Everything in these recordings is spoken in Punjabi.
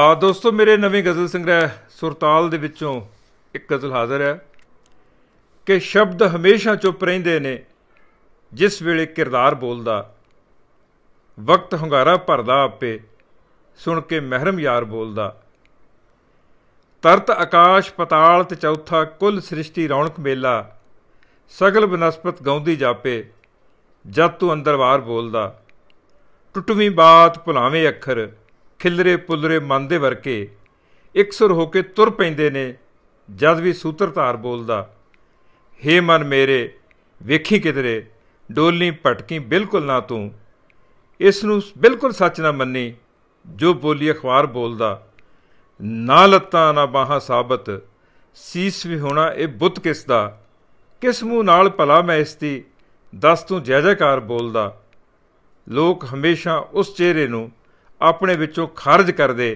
ਆ ਦੋਸਤੋ ਮੇਰੇ ਨਵੇਂ ਗਜ਼ਲ ਸੰਗ੍ਰਹਿ ਸੁਰਤਾਲ ਦੇ ਵਿੱਚੋਂ ਇੱਕ ਗਜ਼ਲ ਹਾਜ਼ਰ ਹੈ ਕਿ ਸ਼ਬਦ ਹਮੇਸ਼ਾ ਚੁੱਪ ਰਹਿੰਦੇ ਨੇ ਜਿਸ ਵੇਲੇ ਕਿਰਦਾਰ ਬੋਲਦਾ ਵਕਤ ਹੰਗਾਰਾ ਭਰਦਾ ਆਪੇ ਸੁਣ ਕੇ ਮਹਿਰਮ ਯਾਰ ਬੋਲਦਾ ਤਰਤ ਆਕਾਸ਼ ਪਤਾਲ ਤੇ ਚੌਥਾ ਕੁੱਲ ਸ੍ਰਿਸ਼ਟੀ ਰੌਣਕ ਮੇਲਾ ਸਗਲ ਬਨਸਪਤ ਗਾਉਂਦੀ ਜਾਪੇ ਜਦ ਤੂੰ ਅੰਦਰ ਵਾਰ ਬੋਲਦਾ ਟੁੱਟਵੀਂ ਬਾਤ ਭੁਲਾਵੇਂ ਅੱਖਰ ਖਿਲਰੇ ਪੁਲਰੇ ਮਨ ਦੇ ਵਰਕੇ ਇਕਸਰ ਹੋ ਕੇ ਤੁਰ ਪੈਂਦੇ ਨੇ ਜਦ ਵੀ ਸੂਤਰਧਾਰ ਬੋਲਦਾ ਹੇ ਮਨ ਮੇਰੇ ਵੇਖੀ ਕਿਧਰੇ ਡੋਲੀ ਪਟਕੀ ਬਿਲਕੁਲ ਨਾ ਤੂੰ ਇਸ ਨੂੰ ਬਿਲਕੁਲ ਸੱਚ ਨਾ ਮੰਨੀ ਜੋ ਬੋਲੀ ਅਖਬਾਰ ਬੋਲਦਾ ਨਾ ਲੱਤਾਂ ਨਾ ਬਾਹਾਂ ਸਾਬਤ ਸੀਸ ਵੀ ਹੋਣਾ ਇਹ ਬੁੱਤ ਕਿਸ ਦਾ ਕਿਸ ਮੂੰਹ ਨਾਲ ਭਲਾ ਮੈਂ ਇਸ ਦੀ ਦੱਸ ਤੂੰ ਜੈ ਜੈਕਾਰ ਬੋਲਦਾ ਲੋਕ ਹਮੇਸ਼ਾ ਉਸ ਚਿਹਰੇ ਨੂੰ ਆਪਣੇ ਵਿੱਚੋਂ ਖਾਰਜ ਕਰ ਦੇ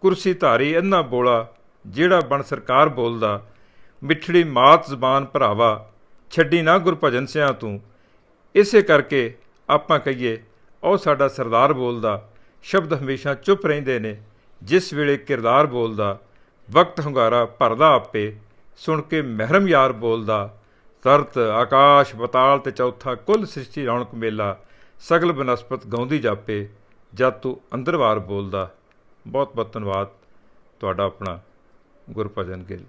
ਕੁਰਸੀ ਧਾਰੀ ਇਹਨਾਂ ਬੋਲਾ ਜਿਹੜਾ ਬਣ ਸਰਕਾਰ ਬੋਲਦਾ ਮਿੱਠੜੀ ਮਾਤ ਜ਼ਬਾਨ ਭਰਾਵਾ ਛੱਡੀ ਨਾ ਗੁਰਭਜਨ ਸਿਆਂ ਤੂੰ ਇਸੇ ਕਰਕੇ ਆਪਾਂ ਕਹੀਏ ਉਹ ਸਾਡਾ ਸਰਦਾਰ ਬੋਲਦਾ ਸ਼ਬਦ ਹਮੇਸ਼ਾ ਚੁੱਪ ਰਹਿੰਦੇ ਨੇ ਜਿਸ ਵੇਲੇ ਕਿਰਦਾਰ ਬੋਲਦਾ ਵਕਤ ਹੰਗਾਰਾ ਭਰਦਾ ਆਪੇ ਸੁਣ ਕੇ ਮਹਿਰਮ ਯਾਰ ਬੋਲਦਾ ਤਰਤ ਆਕਾਸ਼ ਬਤਾਲ ਤੇ ਚੌਥਾ ਕੁੱਲ ਸ੍ਰਿਸ਼ਟੀ ਰੌਣਕ ਮੇਲਾ ਸਗਲ ਬਨਸਪਤ ਗਾਉਂਦੀ ਜਾਪੇ ਜਦ ਤੂੰ ਅੰਦਰਵਾਰ ਬੋਲਦਾ ਬਹੁਤ ਬਹੁਤ ਧੰਨਵਾਦ ਤੁਹਾਡਾ ਆਪਣਾ ਗੁਰਪ੍ਰਜਨ ਗਿੱਲ